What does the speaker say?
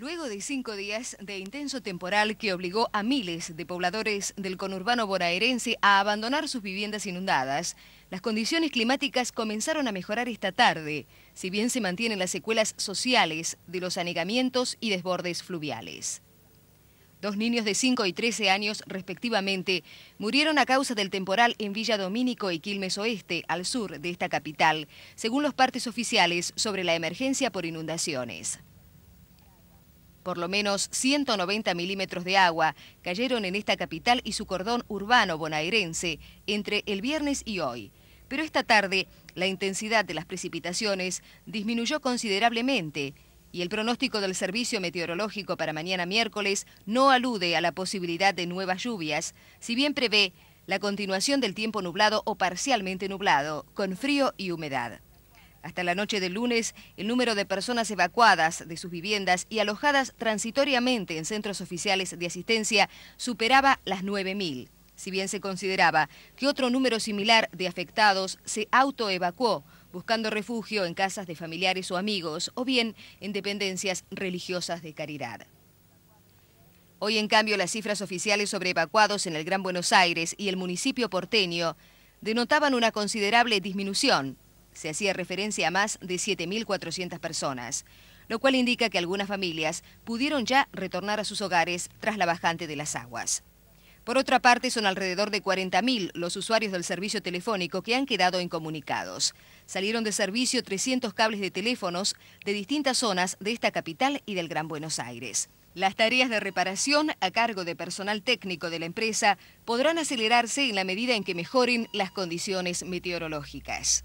Luego de cinco días de intenso temporal que obligó a miles de pobladores del conurbano bonaerense a abandonar sus viviendas inundadas, las condiciones climáticas comenzaron a mejorar esta tarde, si bien se mantienen las secuelas sociales de los anegamientos y desbordes fluviales. Dos niños de 5 y 13 años, respectivamente, murieron a causa del temporal en Villa Domínico y Quilmes Oeste, al sur de esta capital, según los partes oficiales sobre la emergencia por inundaciones. Por lo menos 190 milímetros de agua cayeron en esta capital y su cordón urbano bonaerense entre el viernes y hoy. Pero esta tarde la intensidad de las precipitaciones disminuyó considerablemente y el pronóstico del Servicio Meteorológico para mañana miércoles no alude a la posibilidad de nuevas lluvias, si bien prevé la continuación del tiempo nublado o parcialmente nublado, con frío y humedad. Hasta la noche del lunes, el número de personas evacuadas de sus viviendas y alojadas transitoriamente en centros oficiales de asistencia superaba las 9.000. Si bien se consideraba que otro número similar de afectados se autoevacuó, buscando refugio en casas de familiares o amigos, o bien en dependencias religiosas de caridad. Hoy, en cambio, las cifras oficiales sobre evacuados en el Gran Buenos Aires y el municipio porteño denotaban una considerable disminución, se hacía referencia a más de 7.400 personas, lo cual indica que algunas familias pudieron ya retornar a sus hogares tras la bajante de las aguas. Por otra parte, son alrededor de 40.000 los usuarios del servicio telefónico que han quedado incomunicados. Salieron de servicio 300 cables de teléfonos de distintas zonas de esta capital y del Gran Buenos Aires. Las tareas de reparación a cargo de personal técnico de la empresa podrán acelerarse en la medida en que mejoren las condiciones meteorológicas.